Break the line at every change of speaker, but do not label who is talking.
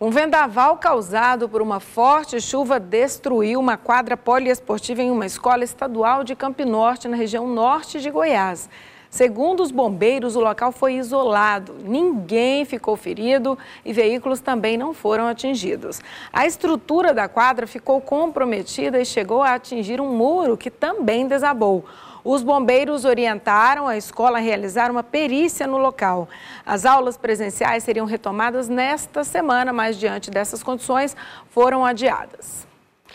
Um vendaval causado por uma forte chuva destruiu uma quadra poliesportiva em uma escola estadual de Campinorte, na região norte de Goiás. Segundo os bombeiros, o local foi isolado, ninguém ficou ferido e veículos também não foram atingidos. A estrutura da quadra ficou comprometida e chegou a atingir um muro que também desabou. Os bombeiros orientaram a escola a realizar uma perícia no local. As aulas presenciais seriam retomadas nesta semana, mas diante dessas condições foram adiadas.